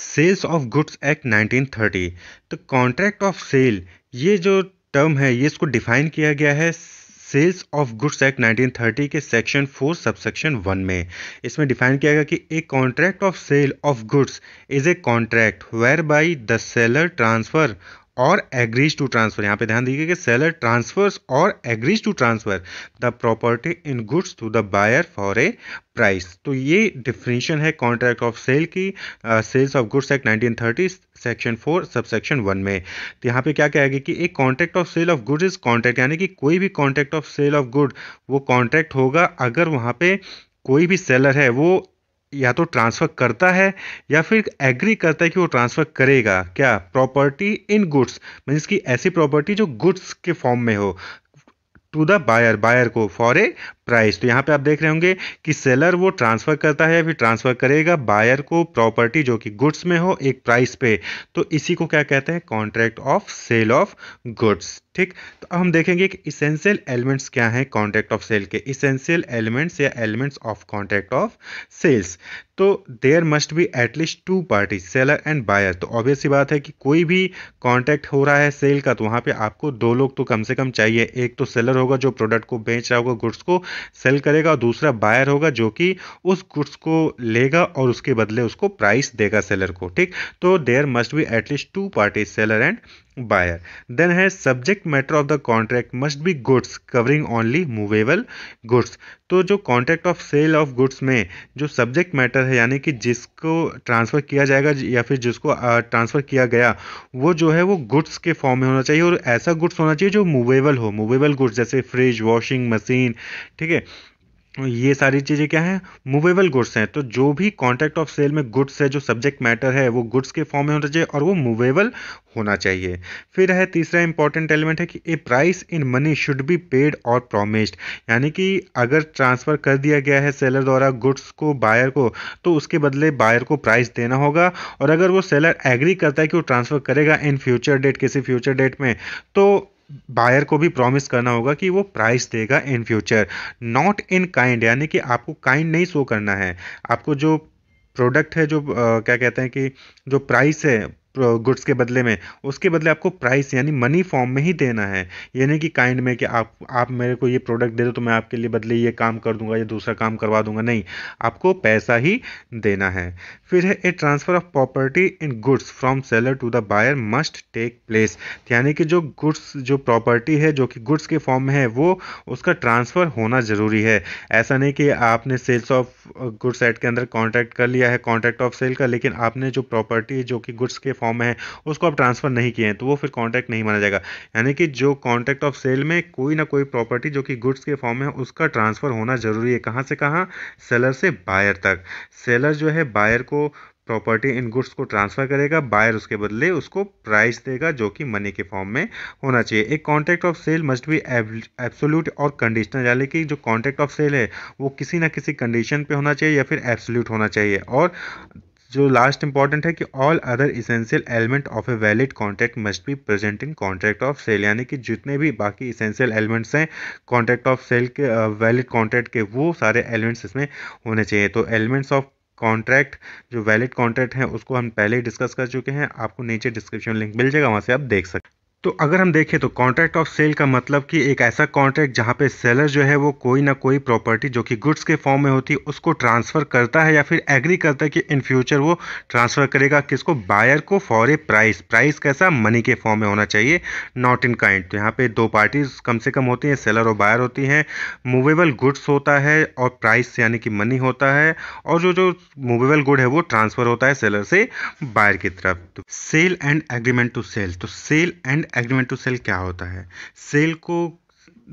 sales of goods act 1930 तो contract of cell ये जो टर्म है ये इसको डिफाइन किया गया है सेल्स ऑफ गुड्स एक्ट 1930 के सेक्शन फोर सबसेक्शन वन में इसमें डिफाइन किया गया कि a contract of sale of goods is a contract whereby the seller transfer or agrees to transfer यहाँ पे ध्यान दीजिए कि seller transfers or agrees to transfer the property in goods to the buyer for a price तो ये definition है contract of sale की sales of goods act 1930 section four subsection one में तो यहाँ पे क्या कहेगा कि एक contract of sale of goods is contract यानी कि कोई भी contract of sale of good वो कॉन्ट्रैक्ट होगा अगर वहाँ पे कोई भी सेलर है वो या तो ट्रांसफ़र करता है या फिर एग्री करता है कि वो ट्रांसफ़र करेगा क्या प्रॉपर्टी इन गुड्स मीन्स की ऐसी प्रॉपर्टी जो गुड्स के फॉर्म में हो टू द बायर बायर को फॉर ए प्राइस तो यहाँ पे आप देख रहे होंगे कि सेलर वो ट्रांसफ़र करता है या फिर ट्रांसफ़र करेगा बायर को प्रॉपर्टी जो कि गुड्स में हो एक प्राइस पे तो इसी को क्या कहते हैं contract of sale of goods ठीक तो अब हम देखेंगे कि इसेंशियल एलिमेंट्स क्या हैं कॉन्ट्रैक्ट ऑफ सेल के इसेंशियल एलिमेंट्स या elements of contract of sales तो there must be at least two party seller and buyer तो ऑब्वियस ही बात है कि कोई भी कॉन्ट्रैक्ट हो रहा है सेल का तो वहाँ पे आपको दो लोग तो कम से कम चाहिए एक तो सेलर होगा जो प्रोडक्ट को बेच रहा होगा गुड्स को सेल करेगा और दूसरा बायर होगा जो कि उस गुड्स को लेगा और उसके बदले उसको प्राइस देगा सेलर को ठीक तो there must be at least two parties seller and buyer then है subject matter of the contract must be goods covering only movable goods तो जो contract of sale of goods में जो सब्जेक्ट मैटर है यानी कि जिसको ट्रांसफ़र किया जाएगा या फिर जिसको ट्रांसफ़र किया गया वो जो है वो गुड्स के फॉर्म में होना चाहिए और ऐसा गुड्स होना चाहिए जो मूवेबल हो मूवेबल गुड्स जैसे फ्रिज वॉशिंग मशीन ठीक है ये सारी चीज़ें क्या हैं मूवेबल गुड्स हैं तो जो भी कॉन्ट्रैक्ट ऑफ सेल में गुड्स है जो सब्जेक्ट मैटर है वो गुड्स के फॉर्म में होना चाहिए और वो मूवेबल होना चाहिए फिर है तीसरा इंपॉर्टेंट एलिमेंट है कि a price in money should be paid or promised यानी कि अगर ट्रांसफ़र कर दिया गया है सेलर द्वारा गुड्स को बायर को तो उसके बदले बायर को प्राइस देना होगा और अगर वो सेलर एग्री करता है कि वो ट्रांसफ़र करेगा इन फ्यूचर डेट किसी फ्यूचर डेट में तो बायर को भी प्रॉमिस करना होगा कि वो प्राइस देगा in future not in kind यानी कि आपको काइंड नहीं शो करना है आपको जो प्रोडक्ट है जो आ, क्या कहते हैं कि जो प्राइस है गुड्स के बदले में उसके बदले आपको प्राइस यानी मनी फॉर्म में ही देना है यानी कि काइंड में कि आप आप मेरे को ये प्रोडक्ट दे दो तो मैं आपके लिए बदले ये काम कर दूंगा या दूसरा काम करवा दूंगा नहीं आपको पैसा ही देना है फिर है a transfer of property in goods from seller to the buyer must take place यानी कि जो गुड्स जो प्रॉपर्टी है जो कि गुड्स के फॉर्म में है वो उसका ट्रांसफ़र होना ज़रूरी है ऐसा नहीं कि आपने सेल्स ऑफ गुड्स एट के अंदर कॉन्ट्रैक्ट कर लिया है कॉन्ट्रैक्ट ऑफ सेल का लेकिन आपने जो प्रॉपर्टी जो कि गुड्स के फॉर्म फॉर्म में है उसको आप ट्रांसफ़र नहीं किए हैं तो वो फिर कॉन्ट्रैक्ट नहीं माना जाएगा यानी कि जो कॉन्ट्रैक्ट ऑफ सेल में कोई ना कोई प्रॉपर्टी जो कि गुड्स के फॉर्म में है उसका ट्रांसफ़र होना ज़रूरी है कहाँ से कहाँ सेलर से बायर तक सेलर जो है बायर को प्रॉपर्टी इन गुड्स को ट्रांसफ़र करेगा बायर उसके बदले उसको प्राइस देगा जो कि मनी के फॉर्म में होना चाहिए एक contract of sale must be absolute or conditional यानी कि जो कॉन्ट्रैक्ट ऑफ सेल है वो किसी ना किसी कंडीशन पे होना चाहिए या फिर एब्सोल्यूट होना चाहिए और जो लास्ट इंपॉर्टेंट है कि all other essential element of a valid contract must be present in contract of sale यानी कि जितने भी बाकी इसेंशियल एलिमेंट्स हैं कॉन्ट्रैक्ट ऑफ सेल के वैलिड uh, कॉन्ट्रैक्ट के वो सारे एलिमेंट्स इसमें होने चाहिए तो एलिमेंट्स ऑफ कॉन्ट्रैक्ट जो वैलिड कॉन्ट्रैक्ट है उसको हम पहले ही डिस्कस कर चुके हैं आपको नीचे डिस्क्रिप्शन लिंक मिल जाएगा वहाँ से आप देख सकते हैं तो अगर हम देखें तो कॉन्ट्रैक्ट ऑफ सेल का मतलब कि एक ऐसा कॉन्ट्रैक्ट जहाँ पे सेलर जो है वो कोई ना कोई प्रॉपर्टी जो कि गुड्स के फॉर्म में होती है उसको ट्रांसफ़र करता है या फिर एग्री करता है कि इन फ्यूचर वो ट्रांसफ़र करेगा किसको बायर को फॉर ए प्राइस प्राइस कैसा मनी के फॉर्म में होना चाहिए नॉट इन काइंड तो यहाँ पर दो पार्टीज़ कम से कम होती हैं सेलर और बायर होती हैं मूवेबल गुड्स होता है और प्राइस यानी कि मनी होता है और जो जो मूवेबल गुड है वो ट्रांसफ़र होता है सेलर से बायर की तरफ तो sale and agreement to sale तो sale and agreement to sale क्या होता है सेल को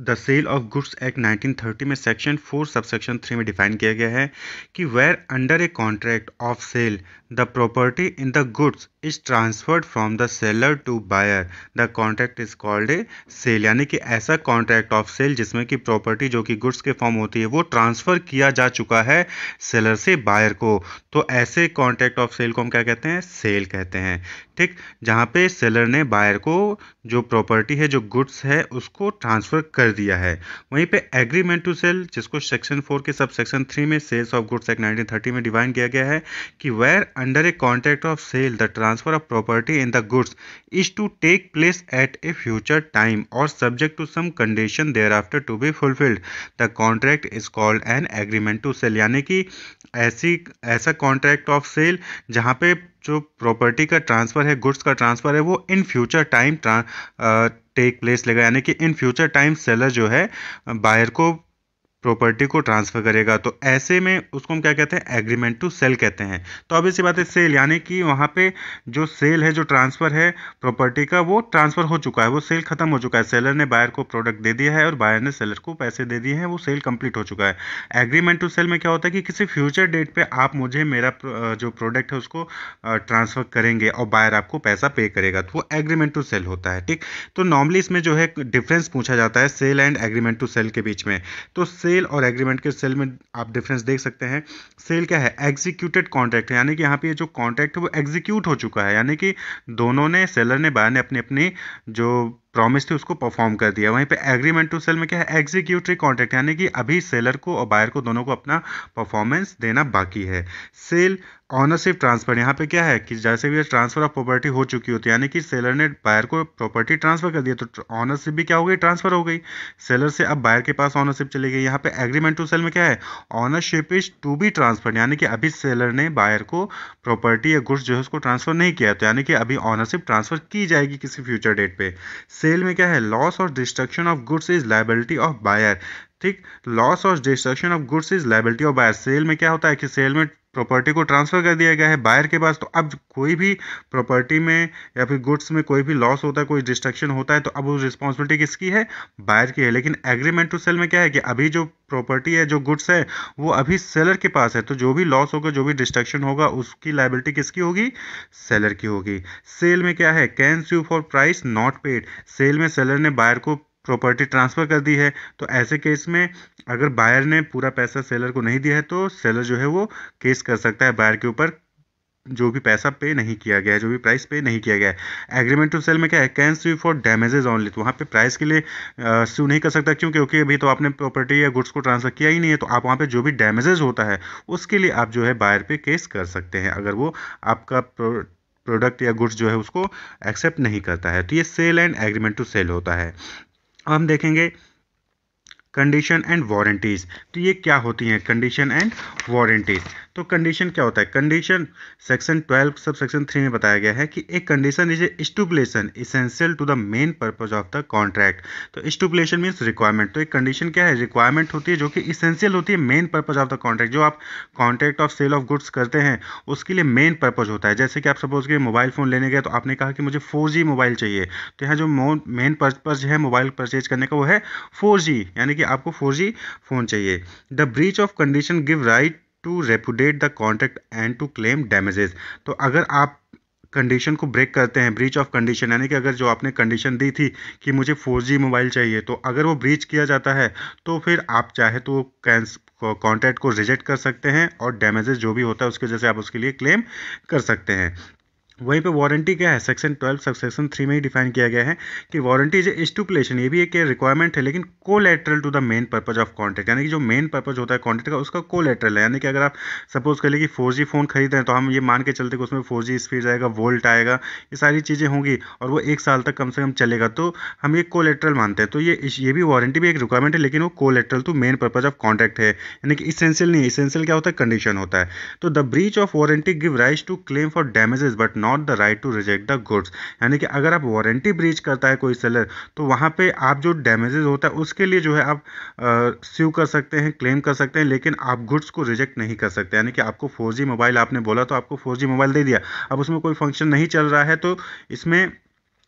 the sale of goods act 1930 में सेक्शन फोर सबसेक्शन थ्री में डिफाइन किया गया है कि where under a contract of sale the property in the goods is transferred from the seller to buyer the contract is called a sale यानी कि ऐसा contract of cell जिसमें कि प्रॉपर्टी जो कि गुड्स के फॉर्म होती है वो ट्रांसफ़र किया जा चुका है सेलर से बायर को तो ऐसे कॉन्ट्रैक्ट ऑफ सेल को हम क्या कहते हैं सेल कहते हैं ठीक जहाँ पे सेलर ने बायर को जो प्रॉपर्टी है जो गुड्स है उसको ट्रांसफ़र कर दिया है वहीं पे एग्रीमेंट टू सेल जिसको सेक्शन फोर के सब सेक्शन थ्री में sales of goods act nineteen thirty में डिवाइन किया गया है कि where under a contract of sale the transfer of property in the goods is to take place at a future time or subject to some condition thereafter to be fulfilled the contract is called an agreement to sale यानी कि ऐसी ऐसा contract of cell जहाँ पे जो property का transfer है goods का ट्रांसफर है वो in future time take place लेगा यानी कि इन फ्यूचर टाइम सेलर जो है बायर को प्रॉपर्टी को ट्रांसफ़र करेगा तो ऐसे में उसको हम क्या कहते हैं एग्रीमेंट टू सेल कहते हैं तो अब इसी बात है सेल यानी कि वहाँ पे जो सेल है जो ट्रांसफ़र है प्रॉपर्टी का वो ट्रांसफ़र हो चुका है वो सेल खत्म हो चुका है सेलर ने बायर को प्रोडक्ट दे दिया है और बायर ने सेलर को पैसे दे दिए हैं वो सेल कंप्लीट हो चुका है एग्रीमेंट टू सेल में क्या होता है कि किसी फ्यूचर डेट पर आप मुझे मेरा जो प्रोडक्ट है उसको ट्रांसफ़र करेंगे और बायर आपको पैसा पे करेगा तो वो एग्रीमेंट टू सेल होता है ठीक तो नॉर्मली इसमें जो है डिफरेंस पूछा जाता है sale and agreement to sale के बीच में तो सेल सेल और एग्रीमेंट के सेल में आप डिफरेंस देख सकते हैं सेल क्या है एग्जीक्यूटेड कॉन्ट्रैक्ट है यानी कि यहाँ पे जो कॉन्ट्रैक्ट है वो एग्जीक्यूट हो चुका है यानी कि दोनों ने सेलर ने बाय ने अपनी अपनी जो प्रॉमिस थी उसको परफॉर्म कर दिया वहीं पे एग्रीमेंट टू सेल में क्या है एग्जीक्यूटरी कॉन्ट्रैक्ट यानी कि अभी सेलर को और बायर को दोनों को अपना परफॉर्मेंस देना बाकी है सेल ऑनरशिप ट्रांसफर यहाँ पे क्या है कि जैसे भी ट्रांसफर ऑफ प्रॉपर्टी हो चुकी होती है यानी कि सेलर ने बायर को प्रॉपर्टी ट्रांसफर कर दिया तो ऑनरशिप भी क्या हो गई ट्रांसफर हो गई सेलर से अब बायर के पास ऑनरशिप चली गई यहाँ पे एग्रीमेंट टू सेल में क्या है ownership is to be transfer यानी कि अभी सेलर ने बायर को प्रॉपर्टी या गुड्स जो है उसको ट्रांसफर नहीं किया तो यानी कि अभी ऑनरशिप ट्रांसफर की जाएगी किसी फ्यूचर डेट पर सेल में क्या है loss or destruction of goods is liability of buyer ठीक loss or destruction of goods is liability of buyer sale में क्या होता है कि सेल में प्रॉपर्टी को ट्रांसफ़र कर दिया गया है बायर के पास तो अब कोई भी प्रॉपर्टी में या फिर गुड्स में कोई भी लॉस होता है कोई डिस्ट्रक्शन होता है तो अब वो रिस्पॉन्सिबिलिटी किसकी है बायर की है लेकिन एग्रीमेंट टू सेल में क्या है कि अभी जो प्रॉपर्टी है जो गुड्स है वो अभी सेलर के पास है तो जो भी लॉस होगा जो भी डिस्ट्रक्शन होगा उसकी लाइबिलिटी किसकी होगी सेलर की होगी सेल में क्या है can sue for price not paid sale में सेलर ने बायर को प्रॉपर्टी ट्रांसफ़र कर दी है तो ऐसे केस में अगर बायर ने पूरा पैसा सेलर को नहीं दिया है तो सेलर जो है वो केस कर सकता है बायर के ऊपर जो भी पैसा पे नहीं किया गया है जो भी प्राइस पे नहीं किया गया है एग्रीमेंट टू सेल में क्या है can sue for damages only तो वहाँ पे प्राइस के लिए सू नहीं कर सकता क्योंकि क्योंकि अभी तो आपने प्रॉपर्टी या गुड्स को ट्रांसफर किया ही नहीं है तो आप वहाँ पे जो भी डैमेजेज होता है उसके लिए आप जो है बायर पे केस कर सकते हैं अगर वो आपका प्रोडक्ट या गुड्स जो है उसको एक्सेप्ट नहीं करता है तो ये sale and agreement to sale होता है हम देखेंगे कंडीशन एंड वारंटीज़ तो ये क्या होती हैं कंडीशन एंड वारंटीज़ तो कंडीशन क्या होता है condition section 12 sub section three में बताया गया है कि एक condition is stipulation essential to the main purpose of the contract तो स्टूबलेशन मीन्स रिक्वायरमेंट तो एक कंडीशन क्या है रिक्वायरमेंट होती है जो कि इसेंशियल होती है main purpose of the contract जो आप contract of sale of goods करते हैं उसके लिए मेन पर्पज होता है जैसे कि आप सपोज के मोबाइल फ़ोन लेने गए तो आपने कहा कि मुझे फोर मोबाइल चाहिए तो यहाँ जो मेन पर्पज है मोबाइल परचेज करने का वो है फोर यानी कि आपको फोर फ़ोन चाहिए the breach of condition give right to repudiate the contract and to claim damages तो अगर आप कंडीशन को ब्रेक करते हैं ब्रीच ऑफ कंडीशन यानी कि अगर जो आपने कंडीशन दी थी कि मुझे 4G मोबाइल चाहिए तो अगर वो ब्रीच किया जाता है तो फिर आप चाहे तो कैंस कॉन्ट्रैक्ट को रिजेक्ट कर सकते हैं और डैमेजेस जो भी होता है उसके जैसे आप उसके लिए क्लेम कर सकते हैं वहीं पे वारंटी क्या है section twelve sub section three में ही डिफाइन किया गया है कि वारंटी इज स्टूपलेशन ये भी एक रिक्वायरमेंट है लेकिन collateral to the main purpose of contract यानी कि जो मेन पर्पज होता है कॉन्ट्रैक्ट का उसका कोलेटरल है यानी कि अगर आप सपोज कर कि फोर फ़ोन खरीदें तो हम ये मान के चलते कि उसमें फोर स्पीड आएगा वोल्ट आएगा ये सारी चीज़ें होंगी और वो एक साल तक कम से कम चलेगा तो हम ये लेटरल मानते हैं तो ये ये भी वारंटी भी एक रिक्वायरमेंट है लेकिन वो lateral to main purpose of contract है यानी कि इसेंशियल नहीं इसेंशियल क्या होता है कंडीशन होता है तो the breach of warranty give rise to claim for damages but not the right to reject the goods यानी कि अगर आप वारंटी ब्रीच करता है कोई सेलर तो वहाँ पे आप जो डैमेजेस होता है उसके लिए जो है आप स्यू कर सकते हैं क्लेम कर सकते हैं लेकिन आप गुड्स को रिजेक्ट नहीं कर सकते यानी कि आपको फोर मोबाइल आपने बोला तो आपको फोर मोबाइल दे दिया अब उसमें कोई फंक्शन नहीं चल रहा है तो इसमें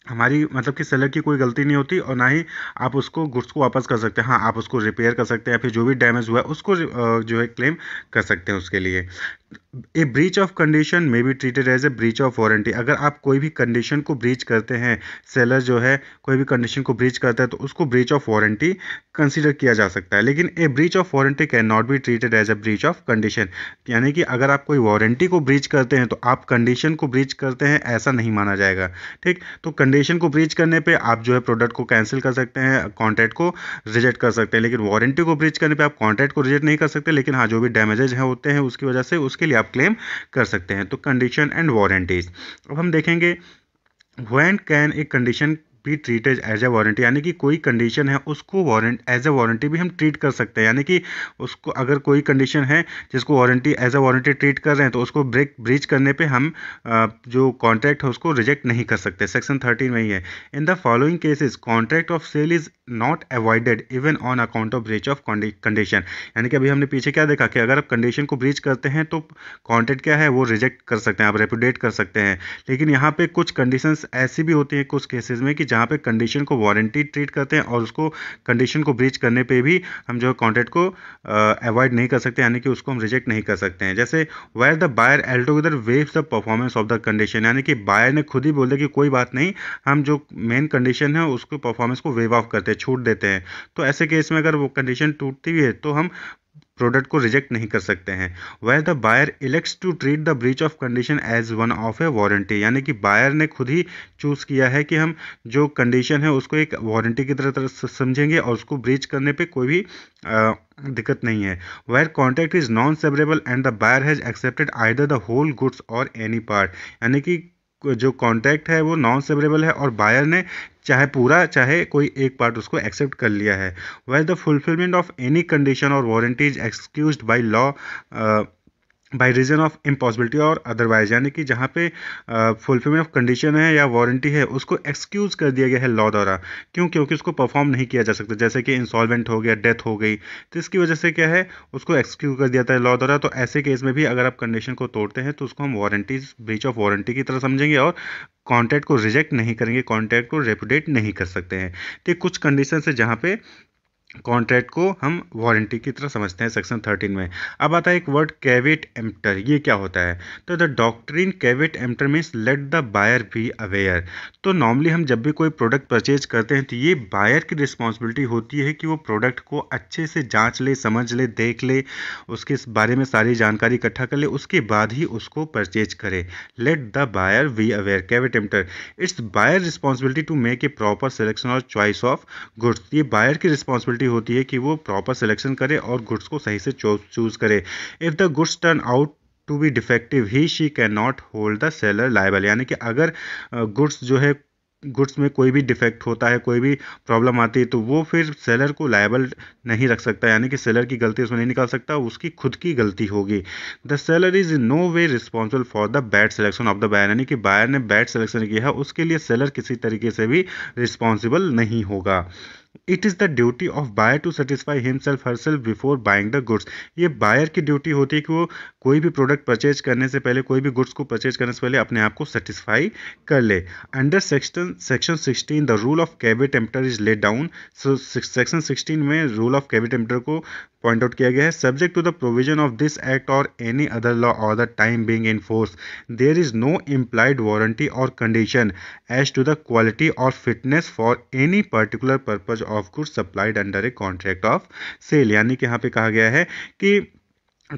हमारी मतलब कि सेलर की कोई गलती नहीं होती और ना ही आप उसको गुड्स को वापस कर सकते हैं हाँ आप उसको रिपेयर कर सकते हैं या फिर जो भी डैमेज हुआ है उसको जो है क्लेम कर सकते हैं उसके लिए a breach of condition may be treated as a breach of warranty अगर आप कोई भी कंडीशन को ब्रीच करते हैं सेलर जो है कोई भी कंडीशन को ब्रीच करता है तो उसको ब्रीच ऑफ वारंटी कंसीडर किया जा सकता है लेकिन a breach of warranty can not be treated as a breach of condition यानी कि अगर आप कोई वारंटी को ब्रीच करते हैं तो आप कंडीशन को ब्रीच करते हैं ऐसा नहीं माना जाएगा ठीक तो कंडीशन को ब्रीच करने पर आप जो है प्रोडक्ट को कैंसिल कर सकते हैं कॉन्ट्रैक्ट को रिजेक्ट कर सकते हैं लेकिन वारंटी को ब्रीच करने पर आप कॉन्ट्रैक्ट को रिजेक्ट नहीं कर सकते लेकिन हाँ जो भी डैमेजेज होते हैं उसकी वजह से उस उसके लिए आप क्लेम कर सकते हैं तो कंडीशन एंड वारंटीज़ अब हम देखेंगे वैन कैन ए कंडीशन भी ट्रीटेड एज ए वारंटी यानी कि कोई कंडीशन है उसको वारंट एज ए वारंटी भी हम ट्रीट कर सकते हैं यानी कि उसको अगर कोई कंडीशन है जिसको warranty as a warranty treat कर रहे हैं तो उसको ब्रेक ब्रीच करने पे हम जो कॉन्ट्रैक्ट है उसको रिजेक्ट नहीं कर सकते सेक्शन थर्टीन में ही है in the following cases contract of sale is not avoided even on account of breach of condition यानी कि अभी हमने पीछे क्या देखा कि अगर आप कंडीशन को ब्रीच करते हैं तो कॉन्ट्रैक्ट क्या है वो रिजेक्ट कर सकते हैं आप रेपुडेट कर सकते हैं लेकिन यहाँ पे कुछ कंडीशंस ऐसी भी होती हैं कुछ केसेज में कि जहाँ पे कंडीशन को वारंटी ट्रीट करते हैं और उसको कंडीशन को ब्रीच करने पे भी हम जो है कॉन्ट्रैक्ट को अवॉइड नहीं कर सकते यानी कि उसको हम रिजेक्ट नहीं कर सकते हैं जैसे where the buyer altogether waive the performance of the condition यानी कि बायर ने खुद ही बोल दिया कि कोई बात नहीं हम जो मेन कंडीशन है उसको परफॉर्मेंस को वेव ऑफ करते हैं छूट देते हैं तो ऐसे केस में अगर वो कंडीशन टूटती भी है तो हम प्रोडक्ट को रिजेक्ट नहीं कर सकते हैं where the buyer elects to treat the breach of condition as one of a warranty यानी कि बायर ने खुद ही चूज़ किया है कि हम जो कंडीशन है उसको एक वारंटी की तरह तरह समझेंगे और उसको ब्रीच करने पे कोई भी आ, दिक्कत नहीं है where contract is non severable and the buyer has accepted either the whole goods or any part यानी कि जो कॉन्ट्रैक्ट है वो नॉन सेवरेबल है और बायर ने चाहे पूरा चाहे कोई एक पार्ट उसको एक्सेप्ट कर लिया है where the fulfilment of any condition or warranties excuse by law by reason of impossibility or otherwise यानी कि जहाँ पे फुलफिलमेंट ऑफ कंडीशन है या वारंटी है उसको एक्सक्यूज़ कर दिया गया है लॉ द्वारा क्यों क्योंकि उसको परफॉर्म नहीं किया जा सकता जैसे कि इंसॉलमेंट हो गया डेथ हो गई तो इसकी वजह से क्या है उसको एक्सक्यूज कर दिया जाता है लॉ द्वारा तो ऐसे केस में भी अगर आप कंडीशन को तोड़ते हैं तो उसको हम वारंटी ब्रीच ऑफ वारंटी की तरह समझेंगे और कॉन्ट्रैक्ट को रिजेक्ट नहीं करेंगे कॉन्ट्रैक्ट को रेपुडेट नहीं कर सकते हैं तो कुछ कंडीशन है जहाँ पे कॉन्ट्रैक्ट को हम वारंटी की तरह समझते हैं सेक्शन थर्टीन में अब आता है एक वर्ड कैविट एम्प्टर ये क्या होता है तो the doctrine caveat emptor means let the buyer be aware तो नॉर्मली हम जब भी कोई प्रोडक्ट परचेज करते हैं तो ये बायर की रिस्पॉन्सिबिलिटी होती है कि वो प्रोडक्ट को अच्छे से जांच ले समझ ले देख ले उसके बारे में सारी जानकारी इकट्ठा कर ले उसके बाद ही उसको परचेज करे let the buyer be aware caveat emptor it's buyer responsibility to make a proper selection or choice of goods ये बायर की रिस्पॉन्सिबिलिटी रिस्पॉन्सिबिलिटी होती है कि वो प्रॉपर सिलेक्शन करे और गुड्स को सही से चूज़ करे if the goods turn out to be defective he she can not hold the seller liable यानी कि अगर गुड्स जो है गुड्स में कोई भी डिफेक्ट होता है कोई भी प्रॉब्लम आती है तो वो फिर सेलर को लाइबल नहीं रख सकता यानी कि सेलर की गलती उसमें नहीं निकाल सकता उसकी खुद की गलती होगी the seller is in no way responsible for the bad selection of the buyer यानी कि बायर ने बैड सिलेक्शन किया है उसके लिए सेलर किसी तरीके से भी रिस्पॉन्सिबल नहीं होगा it is the duty of buyer to satisfy himself self before buying the goods ये बायर की ड्यूटी होती है कि वो कोई भी प्रोडक्ट परचेज करने से पहले कोई भी गुड्स को परचेज करने से पहले अपने आप को सेटिस्फाई कर ले under section section sixteen the rule of caveat emptor is laid down section sixteen में रूल ऑफ कैबिट एम्पटर को पॉइंट आउट किया गया है subject to the provision of this act or any other law for the time being in force there is no implied warranty or condition as to the quality or fitness for any particular purpose of goods supplied under a contract of sale यानी कि यहाँ पे कहा गया है कि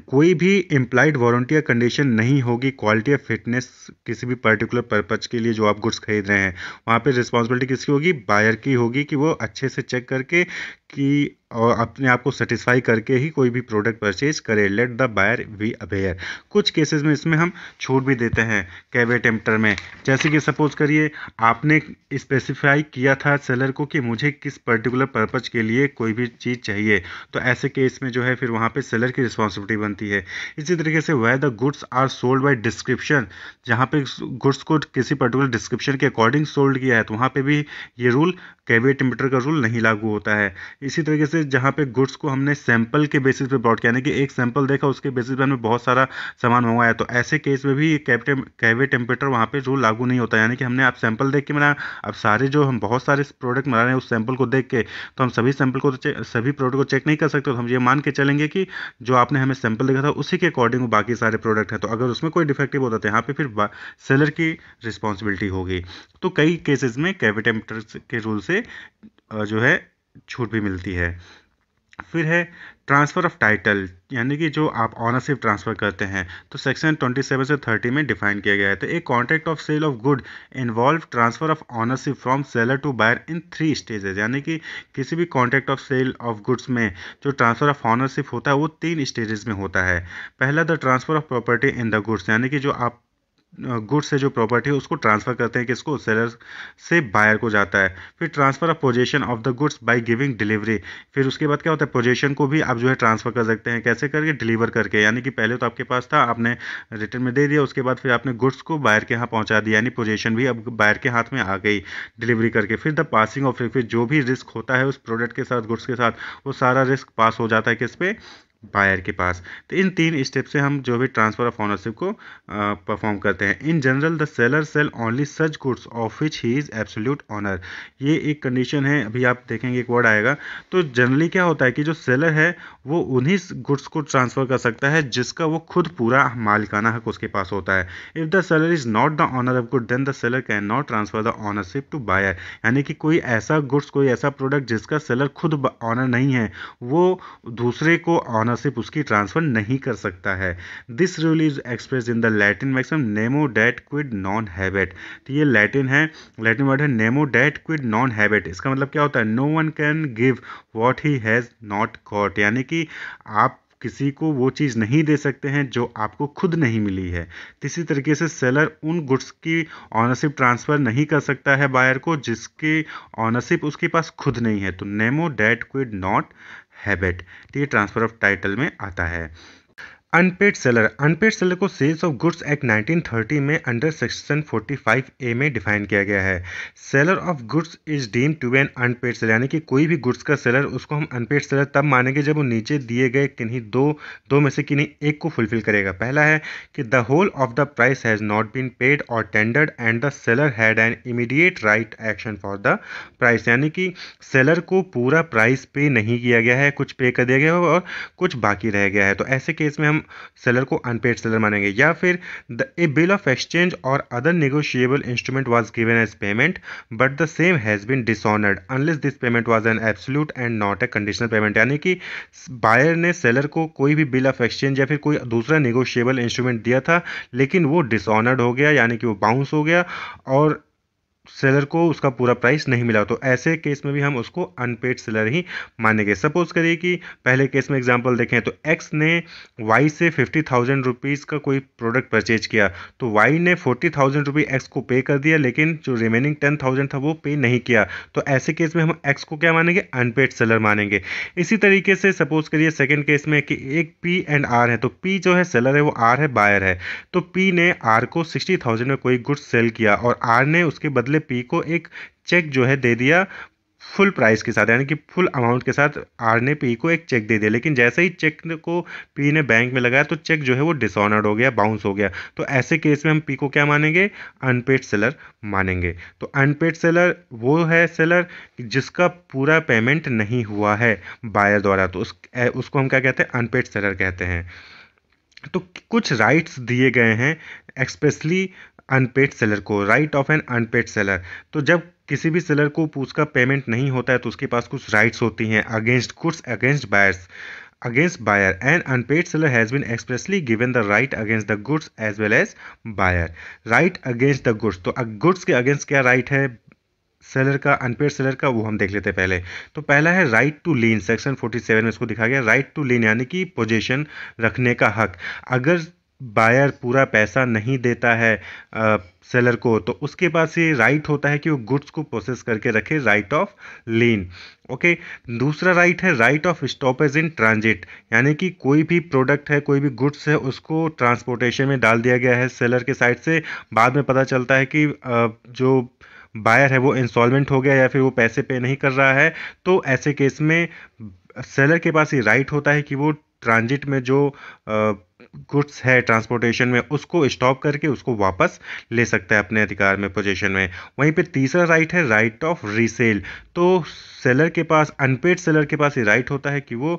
कोई भी इम्प्लाइड या कंडीशन नहीं होगी क्वालिटी ऑफ फिटनेस किसी भी पर्टिकुलर पर्पज के लिए जो आप गुड्स खरीद रहे हैं वहाँ पे रिस्पॉन्सिबिलिटी किसकी होगी बायर की होगी कि वो अच्छे से चेक करके कि और अपने आप को सेटिस्फाई करके ही कोई भी प्रोडक्ट परचेज करे let the buyer be aware कुछ केसेस में इसमें हम छूट भी देते हैं कैवे टेम्पटर में जैसे कि सपोज करिए आपने स्पेसिफाई किया था सेलर को कि मुझे किस पर्टिकुलर पर्पज़ के लिए कोई भी चीज़ चाहिए तो ऐसे केस में जो है फिर वहाँ पर सेलर की रिस्पॉन्सिबिलिटी बनती है इसी तरीके से वह the goods are sold by description जहाँ पे गुड्स को किसी पर्टिकुलर डिस्क्रिप्शन के अकॉर्डिंग सोल्ड किया है तो वहाँ पर भी ये रूल कैवे टेम्पटर का रूल नहीं लागू होता है इसी तरीके से बेसिस जहाँ पे गुड्स को हमने सैंपल के बेसिस पे ब्रॉड किया यानी कि एक सैंपल देखा उसके बेसिस पे हमने बहुत सारा सामान मंगवाया तो ऐसे केस में भी कैवे टेम्परेचर वहाँ पर रूल लागू नहीं होता यानी कि हमने आप सैंपल देख के बनाया अब सारे जो हम बहुत सारे प्रोडक्ट बना रहे हैं उस सैंपल को देख के तो हम सभी सैंपल को तो सभी प्रोडक्ट को चेक नहीं कर सकते तो हम ये मान के चलेंगे कि जो आपने हमें सैंपल देखा था उसी के अकॉर्डिंग बाकी सारे प्रोडक्ट हैं तो अगर उसमें कोई डिफेक्टिव होता है तो यहाँ पर फिर सेलर की रिस्पॉन्सिबिलिटी होगी तो कई केसेज में कैवे के रूल से जो है छूट भी मिलती है फिर है ट्रांसफ़र ऑफ टाइटल यानी कि जो आप ऑनरशिप ट्रांसफ़र करते हैं तो सेक्शन 27 से 30 में डिफाइन किया गया है तो एक contract of sale of good involve transfer of ownership from seller to buyer in three stages यानी कि किसी भी contract of sale of goods में जो ट्रांसफ़र ऑफ ऑनरशिप होता है वो तीन स्टेजेस में होता है पहला the transfer of property in the goods यानी कि जो आप गुड्स से जो प्रॉपर्टी है उसको ट्रांसफ़र करते हैं किसको सेलर से बायर को जाता है फिर transfer of possession of the goods by giving delivery फिर उसके बाद क्या होता है पोजेशन को भी आप जो है ट्रांसफ़र कर सकते हैं कैसे करके डिलीवर करके यानी कि पहले तो आपके पास था आपने रिटर्न में दे दिया उसके बाद फिर आपने गुड्स को बायर के यहाँ पहुँचा दिया यानी पोजेशन भी अब बायर के हाथ में आ गई डिलीवरी करके फिर द पासिंग ऑफ फिर जो भी रिस्क होता है उस प्रोडक्ट के साथ गुड्स के साथ वो सारा रिस्क पास हो जाता है किस पे बायर के पास तो इन तीन स्टेप से हम जो भी ट्रांसफर ऑफ ऑनरशिप को परफॉर्म करते हैं in general the seller sell only such goods of which he is absolute owner ये एक कंडीशन है अभी आप देखेंगे एक वर्ड आएगा तो जनरली क्या होता है कि जो सेलर है वो उन्हीं गुड्स को ट्रांसफ़र कर सकता है जिसका वो खुद पूरा मालिकाना हक उसके पास होता है if the seller is not the owner of good then the seller can not transfer the ownership to buyer यानी कि कोई ऐसा गुड्स कोई ऐसा प्रोडक्ट जिसका सेलर खुद ऑनर नहीं है वो दूसरे को ऑनर ओनरशिप उसकी ट्रांसफ़र नहीं कर सकता है this rule is express in the Latin maxim nemo dat quod non habet तो ये लैटिन है लैटिन वर्ड है nemo dat quod non habet इसका मतलब क्या होता है no one can give what he has not got यानी कि आप किसी को वो चीज़ नहीं दे सकते हैं जो आपको खुद नहीं मिली है किसी तरीके से सेलर उन गुड्स की ऑनरशिप ट्रांसफ़र नहीं कर सकता है बायर को जिसकी ऑनरशिप उसके पास खुद नहीं है तो nemo dat quod not habet तो ये ट्रांसफ़र ऑफ टाइटल में आता है अनपेड सेलर अनपेड सेलर को सेल्स ऑफ गुड्स एक्ट 1930 में अंडर सेक्शन 45 ए में डिफाइन किया गया है seller of goods is deem to an unpaid seller यानी कि कोई भी गुड्स का सेलर उसको हम अनपेड सेलर तब मानेंगे जब वो नीचे दिए गए किन्हीं दो दो में से किन्हीं एक को फुलफिल करेगा पहला है कि the whole of the price has not been paid or tendered and the seller had an immediate right action for the price यानी कि सेलर को पूरा प्राइस पे नहीं किया गया है कुछ पे कर दिया गया और कुछ बाकी रह गया है तो ऐसे केस में हम सेलर को अनपेड सेलर मानेंगे या फिर the a bill of exchange or other negotiable instrument was given as payment but the same has been dishonoured unless this payment was an absolute and not a conditional payment यानी कि buyer ने seller को कोई भी bill of exchange या फिर कोई दूसरा निगोशिएबल इंस्ट्रूमेंट दिया था लेकिन वो डिसऑनर्ड हो गया यानी कि वो बाउंस हो गया और सेलर को उसका पूरा प्राइस नहीं मिला तो ऐसे केस में भी हम उसको अनपेड सेलर ही मानेंगे सपोज करिए कि पहले केस में एग्जांपल देखें तो एक्स ने वाई से फिफ्टी थाउजेंड रुपीज़ का कोई प्रोडक्ट परचेज किया तो वाई ने फोर्टी थाउजेंड रुपीज़ एक्स को पे कर दिया लेकिन जो रिमेनिंग टेन थाउजेंड था वो पे नहीं किया तो ऐसे केस में हम एक्स को क्या मानेंगे अनपेड सेलर मानेंगे इसी तरीके से सपोज करिए सेकेंड केस में कि एक पी एंड आर है तो पी जो है सेलर है वो आर है बायर है तो पी ने आर को सिक्सटी थाउजेंड में कोई गुड्स सेल किया और आर ने उसके बदले पी को एक चेक जो है दे दिया फुल प्राइस के साथ यानी कि फुल अमाउंट के साथ आर ने पी को एक चेक दे दिया लेकिन जैसे ही चेक को पी ने बैंक में लगाया तो चेक जो है वो डिसऑनर्ड हो गया बाउंस हो गया तो ऐसे केस में हम पी को क्या मानेंगे अनपेड सेलर मानेंगे तो अनपेड सेलर वो है सेलर जिसका पूरा पेमेंट नहीं हुआ है बायर द्वारा तो उस, उसको हम क्या कहते हैं अनपेड सेलर कहते हैं तो कुछ राइट्स दिए गए हैं एक्सप्रेसली अनपेड सेलर को right of an unpaid seller तो जब किसी भी सेलर को उसका पेमेंट नहीं होता है तो उसके पास कुछ राइट्स होती हैं against goods against buyers against buyer and unpaid seller has been expressly given the right against the goods as well as buyer right against the goods तो गुड्स के अगेंस्ट क्या right है सेलर का अनपेड सेलर का वो हम देख लेते हैं पहले तो पहला है राइट टू लीन सेक्शन 47 में इसको दिखा गया राइट टू लीन यानी कि पोजीशन रखने का हक अगर बायर पूरा पैसा नहीं देता है सेलर को तो उसके पास ये राइट होता है कि वो गुड्स को प्रोसेस करके रखे राइट ऑफ लेन ओके दूसरा राइट है right of stoppage in transit यानी कि कोई भी प्रोडक्ट है कोई भी गुड्स है उसको ट्रांसपोर्टेशन में डाल दिया गया है सेलर के साइड से बाद में पता चलता है कि जो बायर है वो इंस्टॉलमेंट हो गया या फिर वो पैसे पे नहीं कर रहा है तो ऐसे केस में सेलर के पास ये राइट होता है कि वो ट्रांजिट में जो गुड्स है ट्रांसपोर्टेशन में उसको स्टॉप करके उसको वापस ले सकता है अपने अधिकार में पोजीशन में वहीं पे तीसरा राइट है राइट ऑफ रीसेल तो सेलर के पास अनपेड सेलर के पास ये राइट होता है कि वो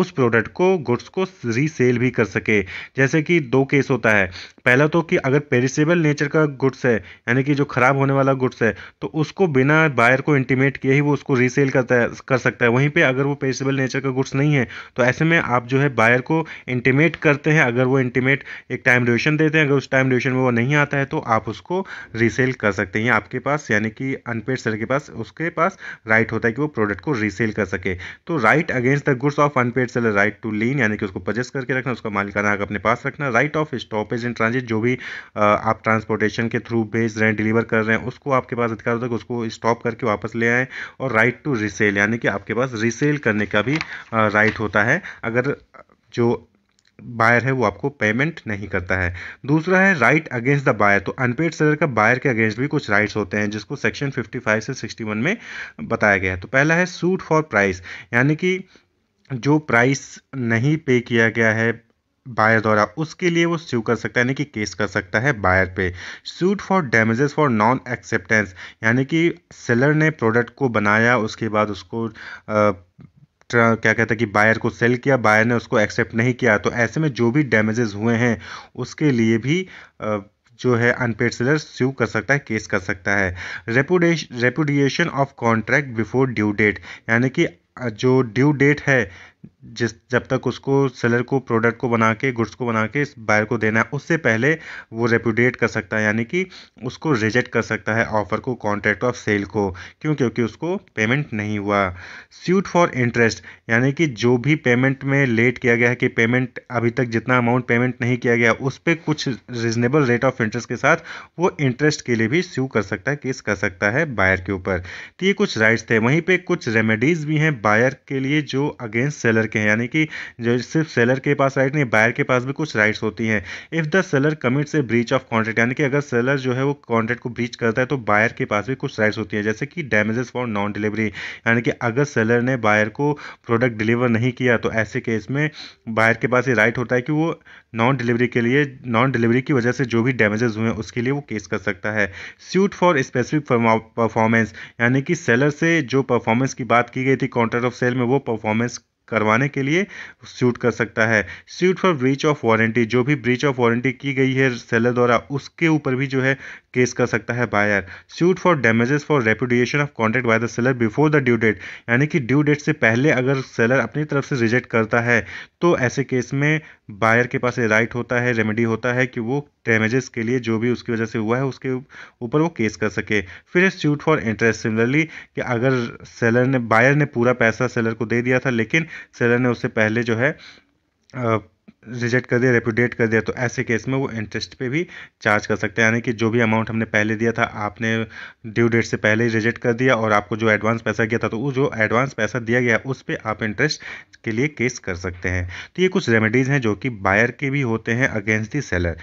उस प्रोडक्ट को गुड्स को रीसेल भी कर सके जैसे कि दो केस होता है पहला तो कि अगर पेरिसेबल नेचर का गुड्स है यानी कि जो ख़राब होने वाला गुड्स है तो उसको बिना बायर को इंटीमेट किए ही वो उसको रीसेल करता है कर सकता है वहीं पे अगर वो पेरिसेबल नेचर का गुड्स नहीं है तो ऐसे में आप जो है बायर को इंटीमेट करते हैं अगर वो इंटीमेट एक टाइम ड्यूरेशन देते हैं अगर उस टाइम ड्यूरेशन में वो नहीं आता है तो आप उसको रीसेल कर सकते हैं आपके पास यानी कि अनपेड सेलर के पास उसके पास राइट होता है कि वो प्रोडक्ट को रीसेल कर सके तो right against the goods of unpaid seller right to lien यानी कि उसको परचेस करके रखना उसका मालिकाना हक अपने पास रखना right of stoppage in transit जो भी आप ट्रांसपोर्टेशन के थ्रू भेज रहे हैं डिलीवर कर रहे हैं उसको आपके पास अधिकार होता है उसको स्टॉप करके वापस ले आएँ और राइट टू रीसेल यानी कि आपके पास रीसेल करने का भी राइट होता है अगर जो बायर है वो आपको पेमेंट नहीं करता है दूसरा है राइट अगेंस्ट द बायर तो अनपेड सेलर का बायर के अगेंस्ट भी कुछ राइट्स होते हैं जिसको सेक्शन 55 से 61 में बताया गया है तो पहला है सूट फॉर प्राइस यानी कि जो प्राइस नहीं पे किया गया है बायर द्वारा उसके लिए वो स्यू कर सकता है यानी कि केस कर सकता है बायर पे suit for damages for non acceptance यानी कि सेलर ने प्रोडक्ट को बनाया उसके बाद उसको आ, क्या कहते हैं कि बायर को सेल किया बायर ने उसको एक्सेप्ट नहीं किया तो ऐसे में जो भी डैमेजेस हुए हैं उसके लिए भी जो है अनपेड सेलर स्यू कर सकता है केस कर सकता है repudiation repudiation of contract before due date यानी कि जो ड्यू डेट है जिस जब तक उसको सेलर को प्रोडक्ट को बना के गुड्स को बना के बायर को देना है उससे पहले वो रेप्यूडेट कर सकता है यानी कि उसको रिजेक्ट कर सकता है ऑफ़र को कॉन्ट्रैक्ट ऑफ सेल को क्यों क्योंकि उसको पेमेंट नहीं हुआ स्यूट फॉर इंटरेस्ट यानी कि जो भी पेमेंट में लेट किया गया है कि पेमेंट अभी तक जितना अमाउंट पेमेंट नहीं किया गया उस पर कुछ रिजनेबल रेट ऑफ इंटरेस्ट के साथ वो इंटरेस्ट के लिए भी स्यू कर सकता है केस कर सकता है बायर के ऊपर तो ये कुछ राइट्स थे वहीं पर कुछ रेमेडीज़ भी हैं बायर के लिए जो अगेंस्ट सेलर के हैं यानी कि जो सिर्फ सेलर के पास राइट नहीं बायर के पास भी कुछ राइट्स होती हैं if the seller commits a breach of contract यानी कि अगर सेलर जो है वो कॉन्ट्रैक्ट को ब्रीच करता है तो बायर के पास भी कुछ राइट्स होती है जैसे कि डैमेजेस फॉर नॉन डिलीवरी यानी कि अगर सेलर ने बायर को प्रोडक्ट डिलीवर नहीं किया तो ऐसे केस में बायर के पास ये राइट होता है कि वो नॉन डिलीवरी के लिए नॉन डिलीवरी की वजह से जो भी डैमेजेस हुए हैं उसके लिए वो केस कर सकता है सूट फॉर स्पेसिफिक परफॉर्मेंस यानी कि सेलर से जो परफॉर्मेंस की बात की गई थी कॉन्ट्रैक्ट ऑफ सेल में वो परफॉर्मेंस करवाने के लिए सूट कर सकता है suit for breach of warranty जो भी ब्रीच ऑफ वारंटी की गई है सेलर द्वारा उसके ऊपर भी जो है केस कर सकता है buyer suit for damages for repudiation of contract by the seller before the due date यानी कि ड्यू डेट से पहले अगर सेलर अपनी तरफ से रिजेक्ट करता है तो ऐसे केस में बायर के पास राइट होता है रेमेडी होता है कि वो डैमेजेस के लिए जो भी उसकी वजह से हुआ है उसके ऊपर वो केस कर सके फिर सूट फॉर इंटरेस्ट सिमिलरली कि अगर सेलर ने बायर ने पूरा पैसा सेलर को दे दिया था लेकिन सेलर ने उससे पहले जो है रिजेक्ट कर दिया रेप्यूडेट कर दिया तो ऐसे केस में वो इंटरेस्ट पे भी चार्ज कर सकते हैं यानी कि जो भी अमाउंट हमने पहले दिया था आपने ड्यू डेट से पहले ही रिजेक्ट कर दिया और आपको जो एडवांस पैसा गया था तो वो जो एडवांस पैसा दिया गया उस पर आप इंटरेस्ट के लिए केस कर सकते हैं तो ये कुछ रेमेडीज़ हैं जो कि बायर के भी होते हैं अगेंस्ट दी सेलर